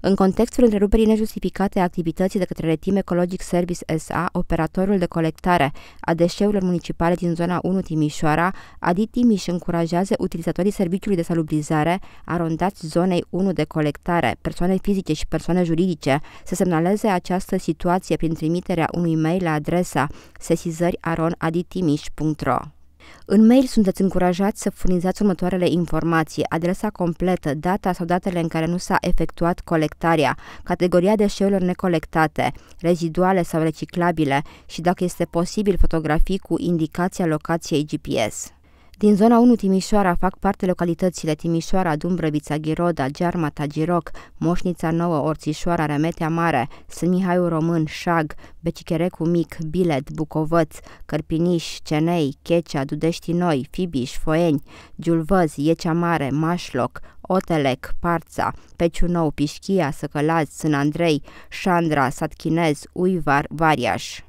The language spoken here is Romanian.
În contextul întreruperii nejustificate a activității de către Retim Ecologic Service SA, operatorul de colectare a deșeurilor municipale din zona 1 Timișoara, Adi Timiș încurajează utilizatorii serviciului de salubrizare arondați zonei 1 de colectare, persoane fizice și persoane juridice, să semnaleze această situație prin trimiterea unui mail la adresa sesizăriaronaditimiș.ro. În mail sunteți încurajați să furnizați următoarele informații, adresa completă, data sau datele în care nu s-a efectuat colectarea, categoria deșeurilor necolectate, reziduale sau reciclabile și, dacă este posibil, fotografii cu indicația locației GPS. Din zona 1 Timișoara fac parte localitățile Timișoara, Dumbrăvița, Ghiroda, Gearma, Tagiroc, Moșnița Nouă, Orțișoara, Remetea Mare, Sân Mihaiu Român, Șag, Becicherecu Mic, Bilet, Bucovăț, Cărpiniș, Cenei, Checea, Dudești Noi, Fibiș, Foeni, Giulvăz, Iecea Mare, Mașloc, Otelec, Parța, Peciunou, Pișchia, Săcălaz, Sân Andrei, Șandra, Satchinez, Uivar, Variaș.